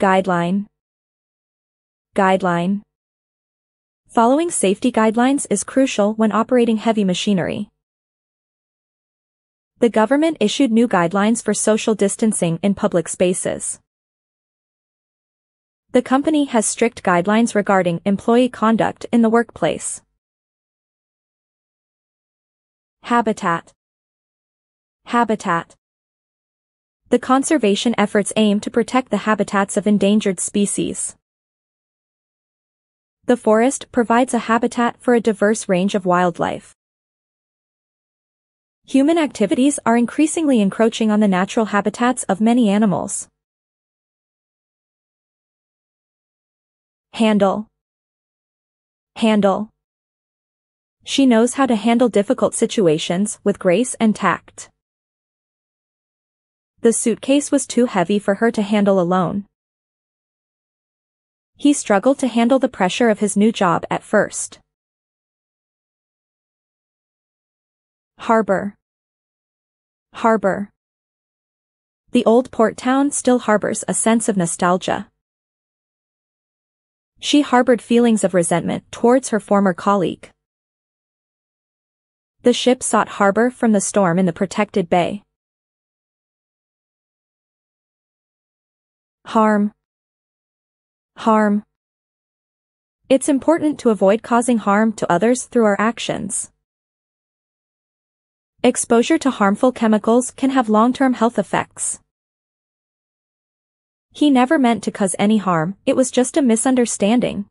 Guideline Guideline Following safety guidelines is crucial when operating heavy machinery. The government issued new guidelines for social distancing in public spaces. The company has strict guidelines regarding employee conduct in the workplace. Habitat Habitat the conservation efforts aim to protect the habitats of endangered species. The forest provides a habitat for a diverse range of wildlife. Human activities are increasingly encroaching on the natural habitats of many animals. Handle. Handle. She knows how to handle difficult situations with grace and tact. The suitcase was too heavy for her to handle alone. He struggled to handle the pressure of his new job at first. Harbor. Harbor. The old port town still harbors a sense of nostalgia. She harbored feelings of resentment towards her former colleague. The ship sought harbor from the storm in the protected bay. harm, harm. It's important to avoid causing harm to others through our actions. Exposure to harmful chemicals can have long-term health effects. He never meant to cause any harm, it was just a misunderstanding.